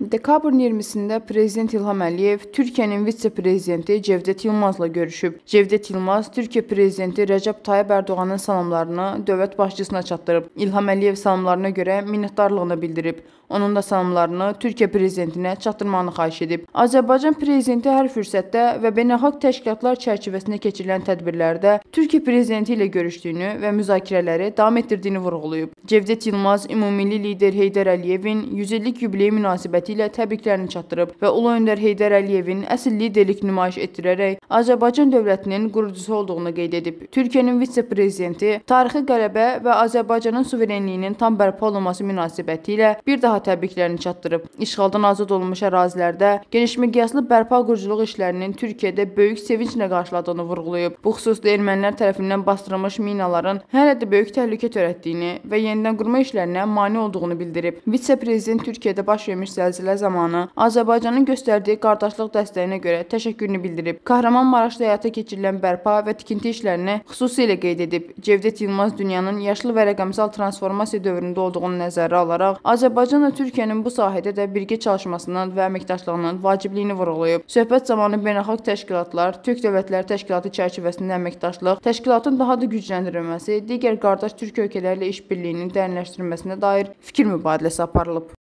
Dekabrın 20-də prezident İlham Əliyev Türkiyənin vitse-prezidenti Cevdet Yılmazla görüşüb. Cevdet Yılmaz Türkiyə prezidenti Rəcəb Tayyib Ərdoğanın salamlarını dövlət başçısına çatdırıb. İlham Əliyev salamlarına görə minnətdarlığını bildirib. Onun da salamlarını Türkiyə prezidentinə çatdırmağını xahiş edib. Azərbaycan prezidenti hər fürsətdə və beynəlxalq təşkilatlar çərçivəsində keçirilən tədbirlərdə Türkiyə prezidenti ilə görüşdüyünü və müzakirələri davam etdirdiyini vurğulayıb. Cevdet Yılmaz ümummilli lider Heydər Əliyevin 100 illik yubileyi münasibətilə ziyarəti ilə təbriklərini çatdırıb və Ulu öndər Heydər Əliyevin əsl liderlik nümayiş etdirərək Azərbaycan dövlətinin qurucusu olduğunu qeyd edib. Türkiyənin vitse-prezidenti tarixi qələbə və Azərbaycanın suverenliyinin tam bərpa olunması münasibəti ilə bir daha təbriklərini çatdırıb. İşğaldan azad olunmuş ərazilərdə geniş miqyaslı bərpa quruculuq işlərinin Türkiyədə böyük sevinclə qarşıladığını vurğulayıb. Bu xüsusda ermənilər tərəfindən bastırılmış minaların hələ də böyük təhlükə törətdiyini və yenidən qurma işlərinə mane olduğunu bildirib. Vitse-prezident Türkiyədə baş vermiş zəlzələ zəlzələ zamanı Azərbaycanın göstərdiyi qardaşlıq dəstəyinə görə təşəkkürünü bildirib. Kahramanmaraşda həyata keçirilən bərpa və tikinti işlərini xüsusilə qeyd edib. Cevdet Yılmaz dünyanın yaşlı və rəqəmsal transformasiya dövründə olduğunu nəzərə alaraq Azərbaycanla Türkiyənin bu sahədə də birgə çalışmasının və əməkdaşlığının vacibliyini vurğulayıb. Söhbət zamanı beynəlxalq təşkilatlar, Türk Dövlətləri Təşkilatı çərçivəsində əməkdaşlıq, təşkilatın daha da gücləndirilməsi, digər qardaş türk ölkələri ilə işbirliyinin dərinləşdirilməsinə dair fikir mübadiləsi aparılıb.